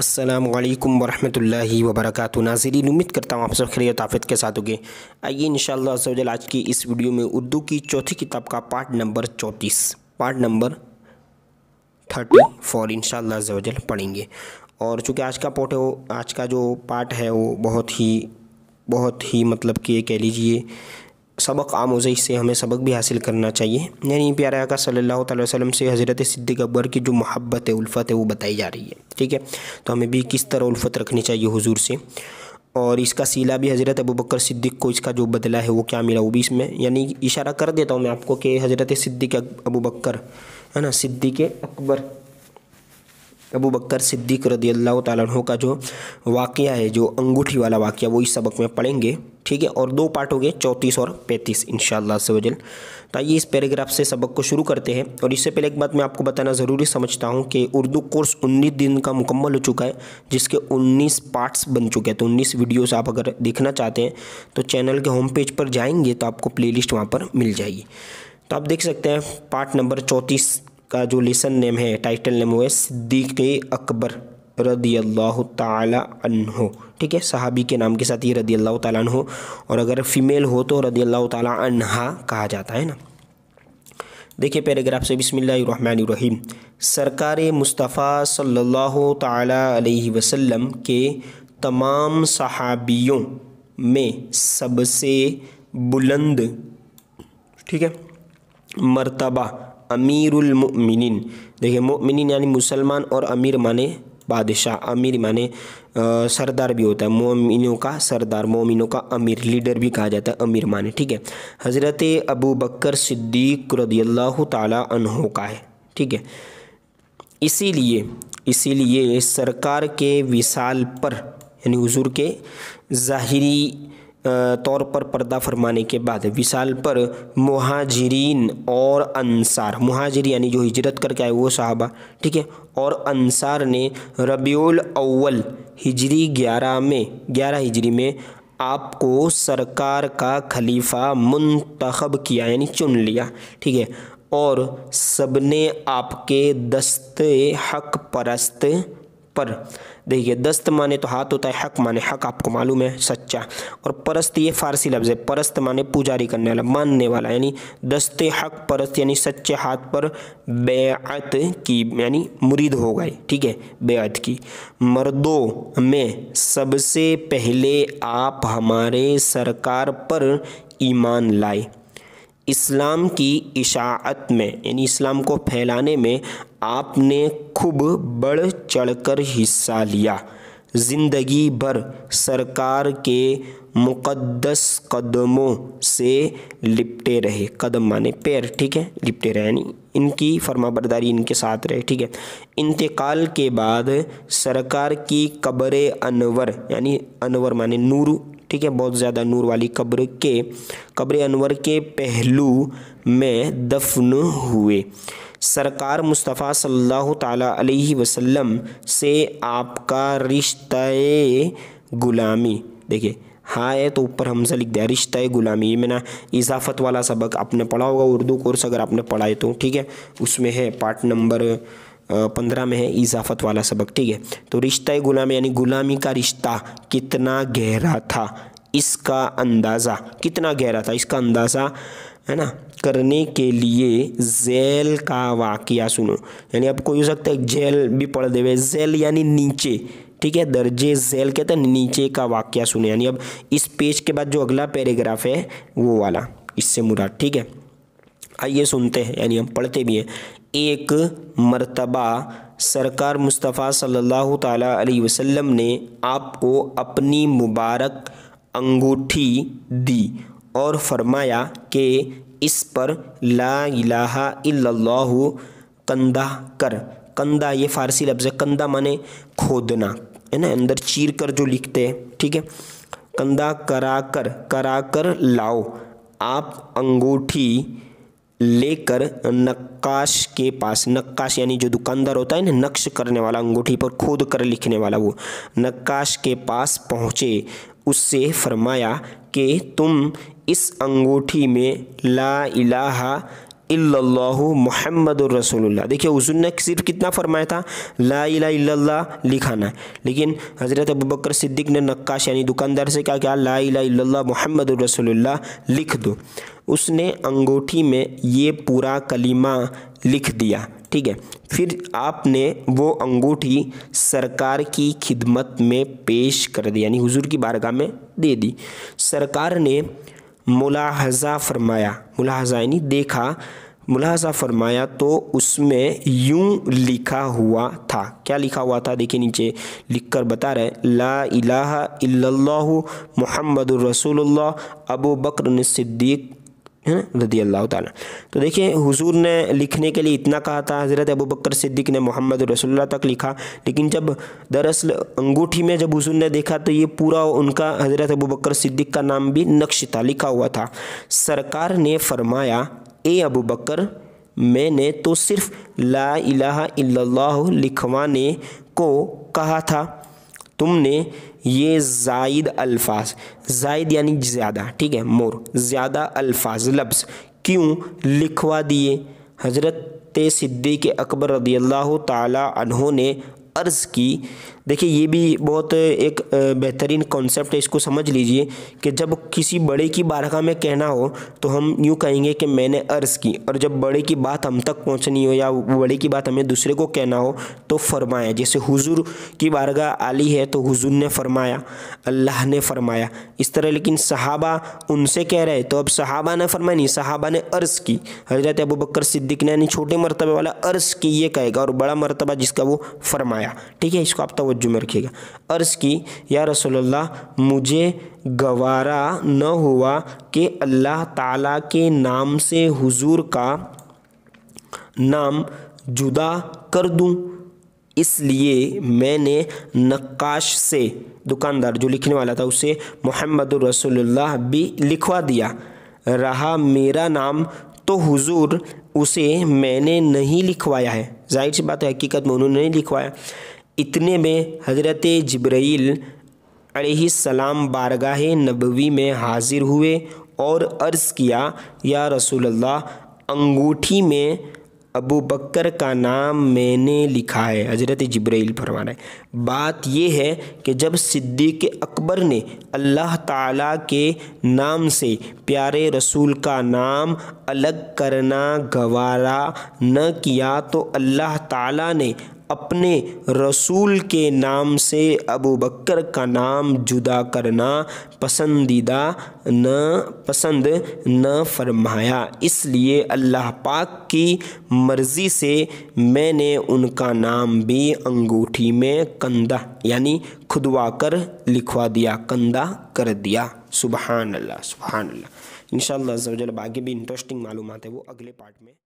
السلام علیکم ورحمۃ اللہ وبرکاتہ ناظرین امید کرتا ہوں آپ سب خیریت آفت کے ساتھ ہوگے آئیے ان شاء اللہ آج کی اس ویڈیو میں اردو کی چوتھی کتاب کا پارٹ نمبر چونتیس پارٹ نمبر تھرٹی فور ان شاء اللہ پڑھیں گے اور چونکہ آج کا پوٹ ہے آج کا جو پارٹ ہے وہ بہت ہی بہت ہی مطلب کہ کہہ لیجیے سبق آموزش سے ہمیں سبق بھی حاصل کرنا چاہیے یعنی پیارا کا صلی اللہ تعالی وسلم سے حضرت صدیق اکبر کی جو محبت ہے الفت ہے وہ بتائی جا رہی ہے ٹھیک ہے تو ہمیں بھی کس طرح الفت رکھنی چاہیے حضور سے اور اس کا سیلا بھی حضرت ابو بکر صدیق کو اس کا جو بدلہ ہے وہ کیا ملا وہ بھی اس میں یعنی اشارہ کر دیتا ہوں میں آپ کو کہ حضرت صدیق ابو بکر ہے نا صدیق اکبر ابو بکر صدیق رضی اللہ تعالیٰ عنہ کا جو واقعہ ہے جو انگوٹھی والا واقعہ وہ اس سبق میں پڑھیں گے ٹھیک ہے اور دو پارٹ ہو گئے چوتیس اور پینتیس ان شاء اللہ سے وجل تو آئیے اس پیراگراف سے سبق کو شروع کرتے ہیں اور اس سے پہلے ایک بات میں آپ کو بتانا ضروری سمجھتا ہوں کہ اردو کورس انیس دن کا مکمل ہو چکا ہے جس کے انیس پارٹس بن چکے ہیں تو انیس ویڈیوز آپ اگر دیکھنا چاہتے ہیں تو چینل کے ہوم پیج پر جائیں گے تو آپ کو پلے لسٹ وہاں پر مل جائے گی تو آپ دیکھ سکتے ہیں پارٹ نمبر چوتیس کا جو لیسن نیم ہے ٹائٹل نیم وہ ہے صدیق اکبر رضی اللہ تعالی عنہ ٹھیک ہے صحابی کے نام کے ساتھ یہ رضی اللہ تعالیٰ عنہ اور اگر فیمیل ہو تو رضی اللہ تعالیٰ عنہا کہا جاتا ہے نا دیکھیے پیراگراف سے بسم اللہ الرحمن الرحیم سرکار مصطفیٰ صلی اللہ تعالی علیہ وسلم کے تمام صحابیوں میں سب سے بلند ٹھیک ہے مرتبہ امیر المؤمنین دیکھیں مؤمنین یعنی مسلمان اور امیر مانے بادشاہ امیر معنی سردار بھی ہوتا ہے مومنوں کا سردار مومنوں کا امیر لیڈر بھی کہا جاتا ہے امیر مانے ٹھیک ہے حضرت ابو بکر صدیق رضی اللہ تعالی عنہ کا ہے ٹھیک ہے اسی لیے اسی لیے سرکار کے وصال پر یعنی حضور کے ظاہری طور پر پردہ فرمانے کے بعد وصال پر مہاجرین اور انصار مہاجر یعنی جو ہجرت کر کے آئے وہ صحابہ ٹھیک ہے اور انصار نے ربیع الاول ہجری گیارہ میں گیارہ ہجری میں آپ کو سرکار کا خلیفہ منتخب کیا یعنی چن لیا ٹھیک ہے اور سب نے آپ کے دست حق پرست پر دیکھیے دست مانے تو ہاتھ ہوتا ہے حق مانے حق آپ کو معلوم ہے سچا اور پرست یہ فارسی لفظ ہے پرست مانے پجاری کرنے والا ماننے والا یعنی دست حق پرست یعنی سچے ہاتھ پر بیعت کی یعنی مرید ہو گئے ٹھیک ہے بیعت کی مردوں میں سب سے پہلے آپ ہمارے سرکار پر ایمان لائے اسلام کی اشاعت میں یعنی اسلام کو پھیلانے میں آپ نے خوب بڑھ چڑھ کر حصہ لیا زندگی بھر سرکار کے مقدس قدموں سے لپٹے رہے قدم مانے پیر ٹھیک ہے لپٹے رہے یعنی ان کی فرما برداری ان کے ساتھ رہے ٹھیک ہے انتقال کے بعد سرکار کی قبر انور یعنی انور مانے نور ٹھیک ہے بہت زیادہ نور والی قبر کے قبر انور کے پہلو میں دفن ہوئے سرکار مصطفیٰ صلی اللہ تعالیٰ علیہ وسلم سے آپ کا رشتہ غلامی دیکھیے ہے ہاں، تو اوپر حمزہ لکھ دیا رشتہ غلامی یہ میں نا اضافت والا سبق آپ نے پڑھا ہوگا اردو کورس اگر آپ نے پڑھا ہے تو ٹھیک ہے اس میں ہے پارٹ نمبر پندرہ میں ہے اضافت والا سبق ٹھیک ہے تو رشتہ غلام یعنی غلامی کا رشتہ کتنا گہرا تھا اس کا اندازہ کتنا گہرا تھا اس کا اندازہ ہے نا کرنے کے لیے ذیل کا واقعہ سنو یعنی اب کوئی ہو سکتا ہے جیل بھی پڑھ ہوئے ذیل یعنی نیچے ٹھیک ہے درجے ذیل کہتے ہیں نیچے کا واقعہ سنو یعنی اب اس پیج کے بعد جو اگلا پیراگراف ہے وہ والا اس سے مراد ٹھیک ہے آئیے سنتے ہیں یعنی ہم پڑھتے بھی ہیں ایک مرتبہ سرکار مصطفیٰ صلی اللہ تعالیٰ علیہ وسلم نے آپ کو اپنی مبارک انگوٹھی دی اور فرمایا کہ اس پر لا الہ الا اللہ کندہ کر کندہ یہ فارسی لفظ ہے کندہ مانے کھودنا ہے نا اندر چیر کر جو لکھتے ہیں ٹھیک ہے کندہ کرا کر کرا کر لاؤ آپ انگوٹھی لے کر نقاش کے پاس نقاش یعنی جو دکاندار ہوتا ہے نا نقش کرنے والا انگوٹھی پر کھود کر لکھنے والا وہ نقاش کے پاس پہنچے اس سے فرمایا کہ تم اس انگوٹھی میں لا الہ الا اللہ محمد الرسول اللہ دیکھیے حضور نے صرف کتنا فرمایا تھا لا الہ الا اللہ لکھانا لیکن حضرت ابوبکر صدیق نے نقاش یعنی دکاندار سے کیا کیا لا الہ الا اللہ محمد الرسول اللہ لکھ دو اس نے انگوٹھی میں یہ پورا کلیمہ لکھ دیا ٹھیک ہے پھر آپ نے وہ انگوٹھی سرکار کی خدمت میں پیش کر دی یعنی حضور کی بارگاہ میں دے دی سرکار نے ملاحظہ فرمایا ملاحظہ یعنی دیکھا ملاحظہ فرمایا تو اس میں یوں لکھا ہوا تھا کیا لکھا ہوا تھا دیکھیں نیچے لکھ کر بتا رہے لا الہ الا اللہ محمد الرسول اللہ ابو بکر صدیق رضی اللہ تعالیٰ تو دیکھیں حضور نے لکھنے کے لیے اتنا کہا تھا حضرت ابو بکر صدیق نے محمد رسول اللہ تک لکھا لیکن جب دراصل انگوٹھی میں جب حضور نے دیکھا تو یہ پورا ان کا حضرت ابو بکر صدیق کا نام بھی نقش تھا لکھا ہوا تھا سرکار نے فرمایا اے ابو بکر میں نے تو صرف لا الہ الا اللہ لکھوانے کو کہا تھا تم نے یہ زائد الفاظ زائد یعنی زیادہ ٹھیک ہے مور زیادہ الفاظ لفظ کیوں لکھوا دیے حضرت صدیق اکبر رضی اللہ تعالی عنہ نے عرض کی دیکھیے یہ بھی بہت ایک بہترین کانسیپٹ ہے اس کو سمجھ لیجئے کہ جب کسی بڑے کی بارگاہ میں کہنا ہو تو ہم یوں کہیں گے کہ میں نے عرض کی اور جب بڑے کی بات ہم تک پہنچنی ہو یا بڑے کی بات ہمیں دوسرے کو کہنا ہو تو فرمایا جیسے حضور کی بارگاہ عالی ہے تو حضور نے فرمایا اللہ نے فرمایا اس طرح لیکن صحابہ ان سے کہہ رہے تو اب صحابہ نے فرمایا نہیں صحابہ نے عرض کی حضرت ابو بکر صدیق نے یعنی چھوٹے مرتبہ والا عرض کی یہ کہے گا اور بڑا مرتبہ جس کا وہ فرمایا فرمایا ٹھیک ہے اس کو آپ توجہ میں رکھے گا عرض کی یا رسول اللہ مجھے گوارا نہ ہوا کہ اللہ تعالیٰ کے نام سے حضور کا نام جدا کر دوں اس لیے میں نے نقاش سے دکاندار جو لکھنے والا تھا اسے محمد الرسول اللہ بھی لکھوا دیا رہا میرا نام تو حضور اسے میں نے نہیں لکھوایا ہے ظاہر سی بات ہے حقیقت میں انہوں نے نہیں لکھوایا اتنے میں حضرت جبرائیل علیہ السلام بارگاہ نبوی میں حاضر ہوئے اور عرض کیا یا رسول اللہ انگوٹھی میں ابو بکر کا نام میں نے لکھا ہے حضرت رہا ہے بات یہ ہے کہ جب صدیق اکبر نے اللہ تعالیٰ کے نام سے پیارے رسول کا نام الگ کرنا گوارا نہ کیا تو اللہ تعالیٰ نے اپنے رسول کے نام سے ابو بکر کا نام جدا کرنا پسندیدہ نہ پسند نہ فرمایا اس لیے اللہ پاک کی مرضی سے میں نے ان کا نام بھی انگوٹھی میں کندہ یعنی کھدوا کر لکھوا دیا کندہ کر دیا سبحان اللہ سبحان اللہ انشاءاللہ شاء اللہ باقی بھی انٹرسٹنگ معلومات ہے وہ اگلے پارٹ میں